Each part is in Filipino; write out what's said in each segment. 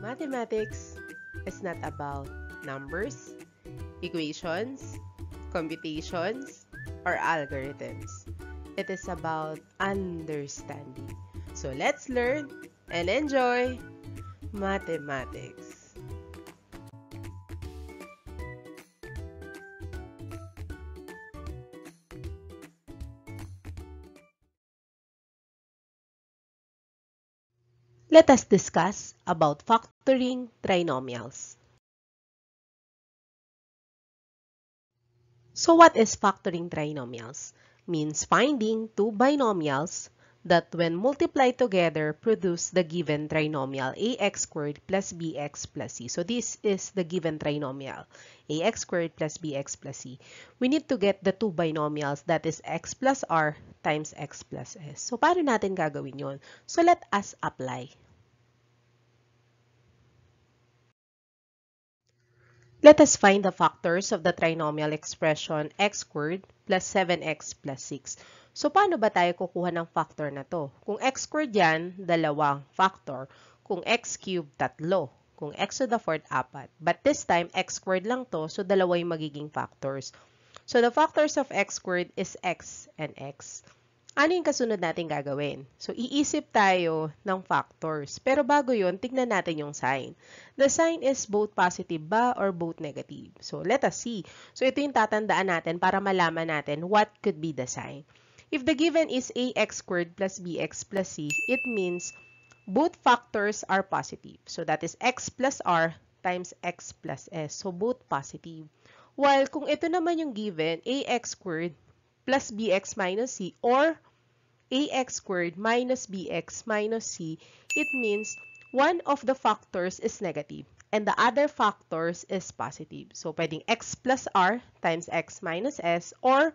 Mathematics is not about numbers, equations, computations, or algorithms. It is about understanding. So let's learn and enjoy mathematics. let us discuss about factoring trinomials. So what is factoring trinomials? Means finding two binomials that when multiplied together produce the given trinomial ax squared plus bx plus c. So this is the given trinomial ax squared plus bx plus c. We need to get the two binomials that is x plus r times x plus s. So paano natin gagawin yon? So let us apply. Let us find the factors of the trinomial expression x squared plus 7x plus 6. So, paano ba tayo kukuha ng factor na to? Kung x squared yan, dalawang factor. Kung x cubed, tatlo. Kung x to the fourth, apat. But this time, x squared lang to, so dalawa yung magiging factors. So, the factors of x squared is x and x. Ano yung kasunod natin gagawin? So, iisip tayo ng factors. Pero bago yon tignan natin yung sign. The sign is both positive ba or both negative? So, let us see. So, ito yung tatandaan natin para malaman natin what could be the sign. If the given is ax squared plus bx plus c, it means both factors are positive. So that is x plus r times x plus s. So both positive. While kung ito naman yung given, ax squared plus bx minus c or ax squared minus bx minus c, it means one of the factors is negative and the other factors is positive. So, pwedeng x plus r times x minus s or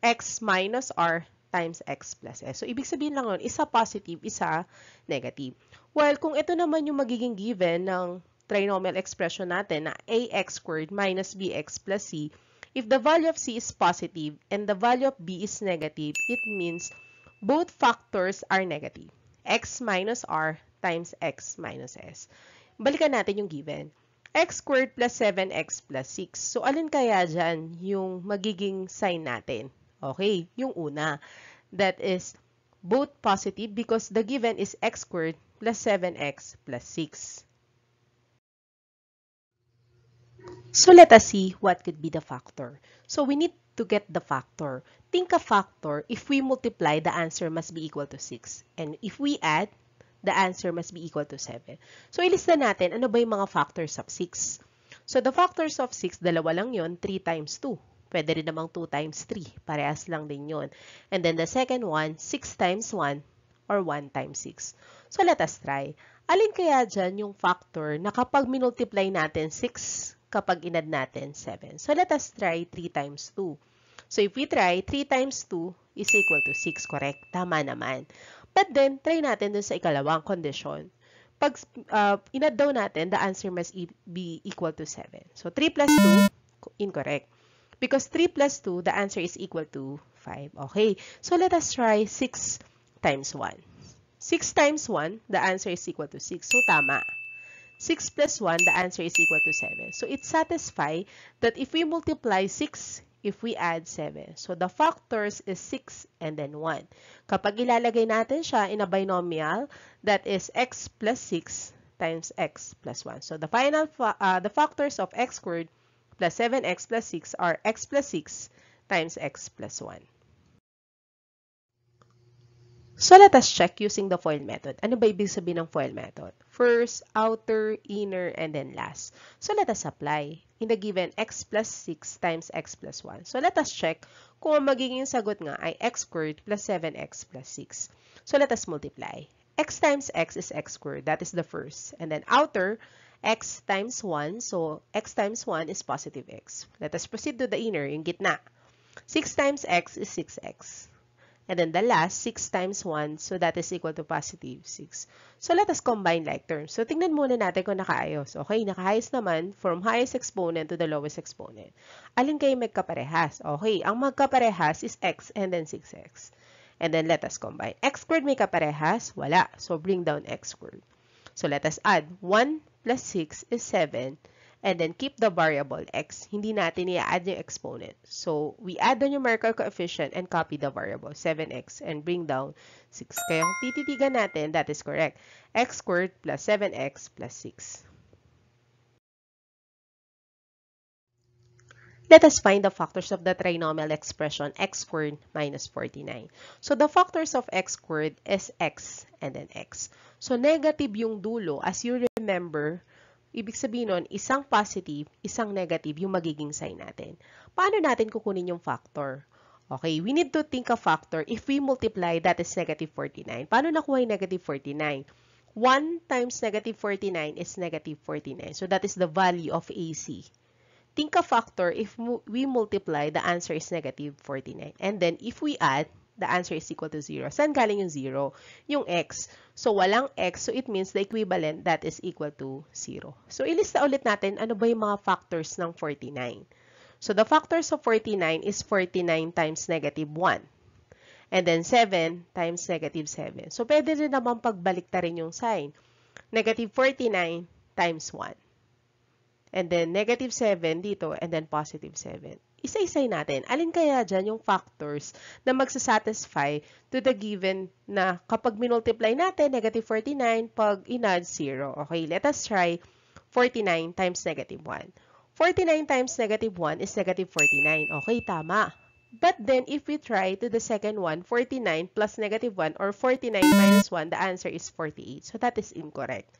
x minus r times x plus s. So, ibig sabihin lang yun, isa positive, isa negative. Well, kung ito naman yung magiging given ng trinomial expression natin na ax squared minus bx plus c, if the value of c is positive and the value of b is negative, it means both factors are negative. x minus r times x minus s. Balikan natin yung given. x squared plus 7x plus 6. So, alin kaya dyan yung magiging sign natin? Okay, yung una. That is both positive because the given is x squared plus 7x plus 6. So let us see what could be the factor. So we need to get the factor. Think a factor, if we multiply, the answer must be equal to 6. And if we add, the answer must be equal to 7. So ilista natin, ano ba yung mga factors of 6? So the factors of 6, dalawa lang yon 3 times 2. Pwede rin namang 2 times 3. Parehas lang din yun. And then the second one, 6 times 1 or 1 times 6. So let us try. Alin kaya dyan yung factor na kapag minultiply natin 6 kapag inad natin 7. So let us try 3 times 2. So if we try, 3 times 2 is equal to 6, correct? Tama naman. But then, try natin dun sa ikalawang condition. Pag uh, inad daw natin, the answer must e-, be equal to 7. So 3 plus 2, incorrect. Because 3 plus 2, the answer is equal to 5. Okay, so let us try 6 times 1. 6 times 1, the answer is equal to 6. So, tama. 6 plus 1, the answer is equal to 7. So, it satisfies that if we multiply 6, if we add 7. So, the factors is 6 and then 1. Kapag ilalagay natin siya in a binomial, that is x plus 6 times x plus 1. So, the final fa uh, the factors of x squared plus 7x plus 6 or x plus 6 times x plus 1. So let us check using the FOIL method. Ano ba ibig sabihin ng FOIL method? First, outer, inner, and then last. So let us apply in the given x plus 6 times x plus 1. So let us check kung ang magiging sagot nga ay x squared plus 7x plus 6. So let us multiply. x times x is x squared. That is the first. And then outer, x times 1. So, x times 1 is positive x. Let us proceed to the inner, yung gitna. 6 times x is 6x. And then the last, 6 times 1. So, that is equal to positive 6. So, let us combine like terms. So, tingnan muna natin kung nakaayos. Okay, nakaayos naman from highest exponent to the lowest exponent. Alin kayo magkaparehas? Okay, ang magkaparehas is x and then 6x. And then, let us combine. x squared may kaparehas? Wala. So, bring down x squared. So let us add 1 plus 6 is 7 and then keep the variable x. Hindi natin i-add yung exponent. So, we add the numerical coefficient and copy the variable 7x and bring down 6. Kaya tititigan natin, that is correct. x squared plus 7x plus 6. Let us find the factors of the trinomial expression x squared minus 49. So, the factors of x squared is x and then x. So, negative yung dulo. As you remember, ibig sabihin nun, isang positive, isang negative yung magiging sign natin. Paano natin kukunin yung factor? Okay, we need to think a factor. If we multiply, that is negative 49. Paano nakuha yung negative 49? 1 times negative 49 is negative 49. So, that is the value of AC. Think a factor, if we multiply, the answer is negative 49. And then, if we add, the answer is equal to 0. Saan galing yung 0? Yung x. So, walang x. So, it means the equivalent that is equal to 0. So, ilista ulit natin ano ba yung mga factors ng 49. So, the factors of 49 is 49 times negative 1. And then 7 times negative 7. So, pwede rin naman pagbalikta rin yung sign. Negative 49 times 1. And then negative 7 dito, and then positive 7 isa-isay natin. Alin kaya dyan yung factors na magsasatisfy to the given na kapag minultiply natin, negative 49, pag inad 0. Okay, let us try 49 times negative 1. 49 times negative 1 is negative 49. Okay, tama. But then, if we try to the second one, 49 plus negative 1 or 49 minus 1, the answer is 48. So, that is incorrect.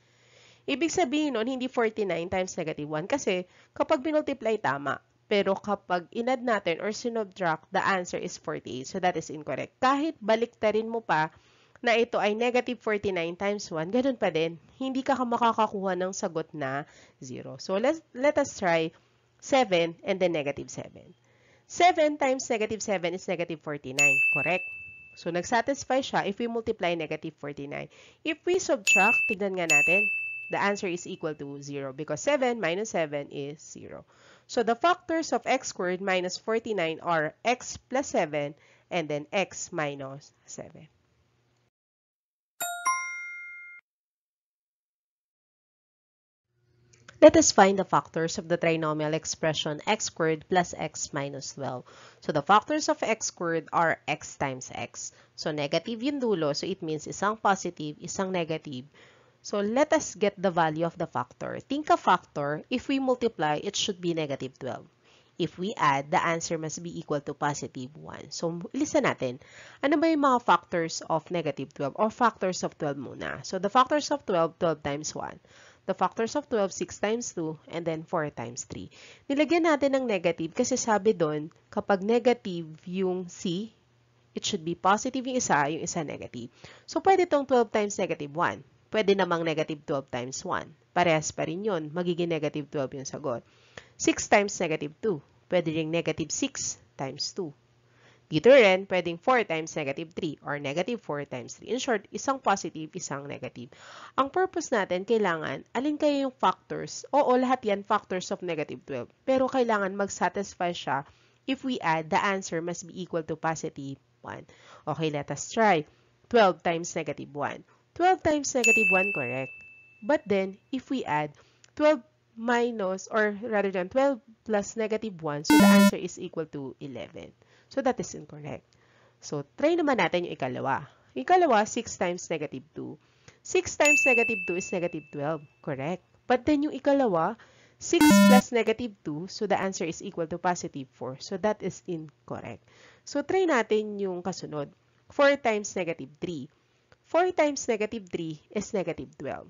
Ibig sabihin nun, hindi 49 times negative 1 kasi kapag binultiply, tama. Pero kapag inad natin or sinubtract, the answer is 48. So, that is incorrect. Kahit baliktarin mo pa na ito ay negative 49 times 1, ganun pa din. Hindi ka makakakuha ng sagot na 0. So, let's, let us try 7 and then negative 7. 7 times negative 7 is negative 49. Correct? So, nagsatisfy siya if we multiply negative 49. If we subtract, tignan nga natin, the answer is equal to 0 because 7 minus 7 is 0. So the factors of x squared minus 49 are x plus 7 and then x minus 7. Let us find the factors of the trinomial expression x squared plus x minus 12. So the factors of x squared are x times x. So negative yung dulo, so it means isang positive, isang negative. So let us get the value of the factor. Think a factor, if we multiply, it should be negative 12. If we add, the answer must be equal to positive 1. So, ilista natin. Ano ba yung mga factors of negative 12 or factors of 12 muna? So, the factors of 12, 12 times 1. The factors of 12, 6 times 2, and then 4 times 3. Nilagyan natin ng negative kasi sabi doon, kapag negative yung C, it should be positive yung isa, yung isa negative. So, pwede tong 12 times negative 1 pwede namang negative 12 times 1. Parehas pa rin yun. Magiging negative 12 yung sagot. 6 times negative 2. Pwede rin negative 6 times 2. Dito rin, pwedeng 4 times negative 3 or negative 4 times 3. In short, isang positive, isang negative. Ang purpose natin, kailangan, alin kayo yung factors? Oo, lahat yan factors of negative 12. Pero kailangan mag-satisfy siya if we add, the answer must be equal to positive 1. Okay, let us try. 12 times negative 1. 12 times negative 1, correct. But then, if we add 12 minus, or rather than 12 plus negative 1, so the answer is equal to 11. So, that is incorrect. So, try naman natin yung ikalawa. Ikalawa, 6 times negative 2. 6 times negative 2 is negative 12, correct. But then yung ikalawa, 6 plus negative 2, so the answer is equal to positive 4. So, that is incorrect. So, try natin yung kasunod. 4 times negative 3. 4 times negative 3 is negative 12.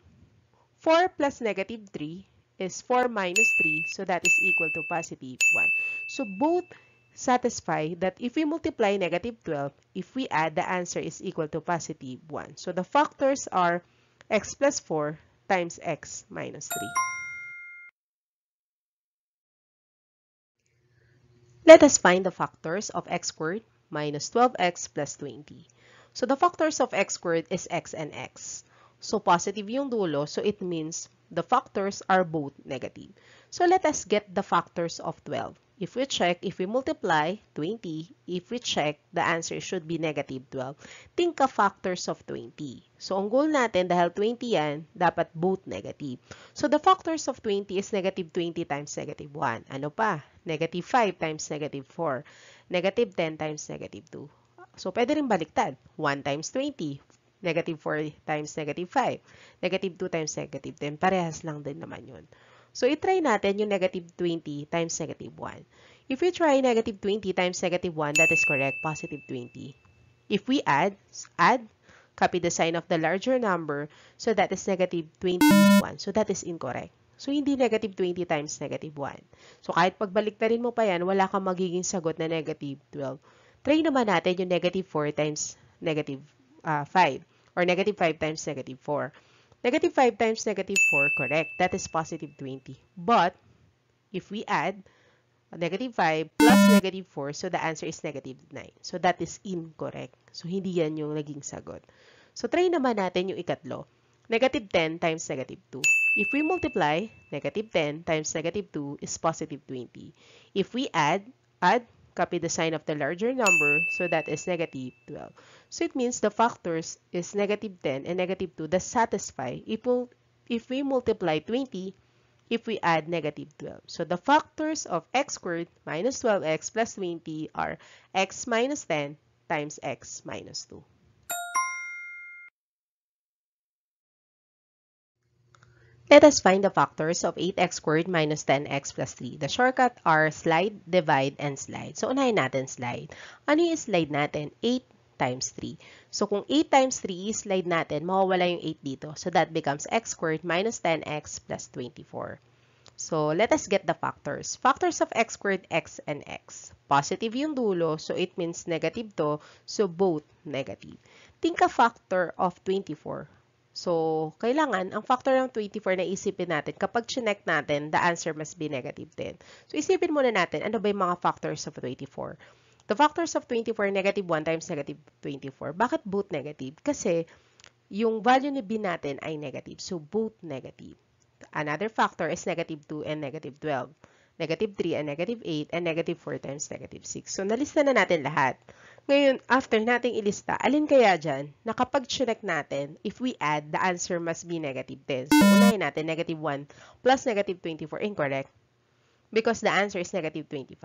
4 plus negative 3 is 4 minus 3, so that is equal to positive 1. So both satisfy that if we multiply negative 12, if we add, the answer is equal to positive 1. So the factors are x plus 4 times x minus 3. Let us find the factors of x squared minus 12x plus 20. So, the factors of x squared is x and x. So, positive yung dulo. So, it means the factors are both negative. So, let us get the factors of 12. If we check, if we multiply 20, if we check, the answer should be negative 12. Think of factors of 20. So, ang goal natin, dahil 20 yan, dapat both negative. So, the factors of 20 is negative 20 times negative 1. Ano pa? Negative 5 times negative 4. Negative 10 times negative 2. So, pwede rin baliktad. 1 times 20, negative 4 times negative 5, negative 2 times negative 10. Parehas lang din naman yun. So, itry natin yung negative 20 times negative 1. If we try negative 20 times negative 1, that is correct, positive 20. If we add, add, copy the sign of the larger number, so that is negative 1. So, that is incorrect. So, hindi negative 20 times negative 1. So, kahit pagbalik na rin mo pa yan, wala kang magiging sagot na negative 12 try naman natin yung negative 4 times negative uh, ah, 5 or negative 5 times negative 4. Negative 5 times negative 4, correct. That is positive 20. But, if we add negative 5 plus negative 4, so the answer is negative 9. So, that is incorrect. So, hindi yan yung naging sagot. So, try naman natin yung ikatlo. Negative 10 times negative 2. If we multiply, negative 10 times negative 2 is positive 20. If we add, add Copy the sign of the larger number, so that is negative 12. So it means the factors is negative 10 and negative 2 that satisfy if, we'll, if we multiply 20 if we add negative 12. So the factors of x squared minus 12x plus 20 are x minus 10 times x minus 2. Let us find the factors of 8x squared minus 10x plus 3. The shortcut are slide, divide, and slide. So, unahin natin slide. Ano yung slide natin? 8 times 3. So, kung 8 times 3 slide natin, mawawala yung 8 dito. So, that becomes x squared minus 10x plus 24. So, let us get the factors. Factors of x squared, x, and x. Positive yung dulo, so it means negative to, so both negative. Think a factor of 24. So, kailangan, ang factor ng 24 na isipin natin, kapag chinek natin, the answer must be negative 10. So, isipin muna natin, ano ba yung mga factors of 24? The factors of 24, negative 1 times negative 24. Bakit both negative? Kasi, yung value ni B natin ay negative. So, both negative. Another factor is negative 2 and negative 12 negative 3, and negative 8, and negative 4 times negative 6. So, nalista na natin lahat. Ngayon, after nating ilista, alin kaya dyan na kapag chinek natin, if we add, the answer must be negative 10. So, unahin natin, negative 1 plus negative 24, incorrect. Because the answer is negative 25.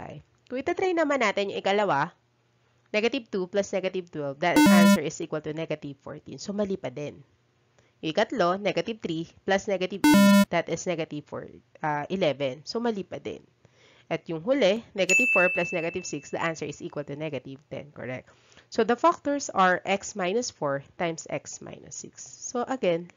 Kung itatry naman natin yung ikalawa, negative 2 plus negative 12, that answer is equal to negative 14. So, mali pa din. Yung ikatlo, negative 3 plus negative 8, that is negative 4, uh, 11. So, mali pa din. At yung huli, negative 4 plus negative 6, the answer is equal to negative 10, correct? So, the factors are x minus 4 times x minus 6. So, again,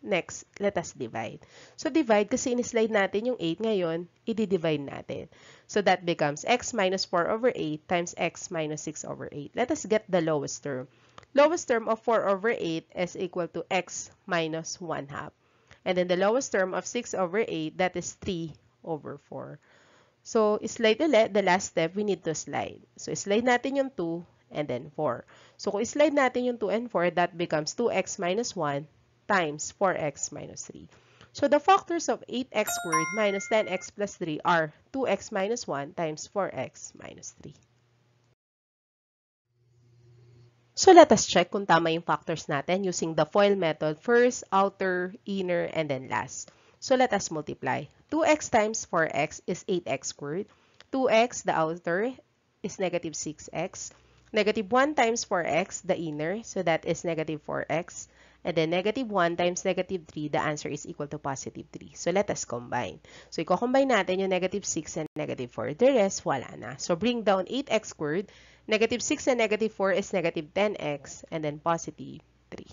next, let us divide. So, divide kasi in-slide natin yung 8 ngayon, i-divide natin. So, that becomes x minus 4 over 8 times x minus 6 over 8. Let us get the lowest term lowest term of 4 over 8 is equal to x minus 1 half. And then the lowest term of 6 over 8, that is 3 over 4. So, slide ulit, the last step, we need to slide. So, slide natin yung 2 and then 4. So, kung slide natin yung 2 and 4, that becomes 2x minus 1 times 4x minus 3. So, the factors of 8x squared minus 10x plus 3 are 2x minus 1 times 4x minus 3. So let us check kung tama yung factors natin using the FOIL method. First, outer, inner, and then last. So let us multiply. 2x times 4x is 8x squared. 2x, the outer, is negative 6x. Negative 1 times 4x, the inner, so that is negative 4x. And then negative 1 times negative 3, the answer is equal to positive 3. So let us combine. So we combine natin yung negative 6 and negative 4. The rest, wala na. So bring down 8x squared. Negative 6 and negative 4 is negative 10x. And then positive 3.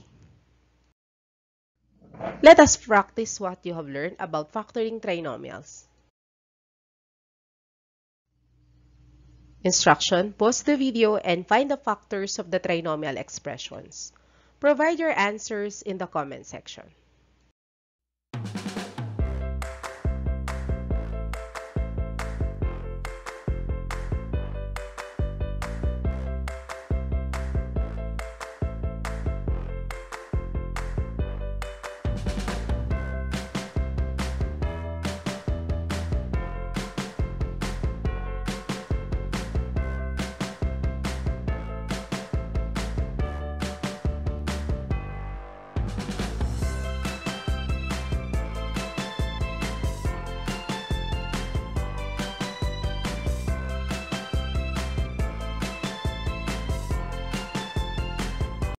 Let us practice what you have learned about factoring trinomials. Instruction, pause the video and find the factors of the trinomial expressions. Provide your answers in the comment section.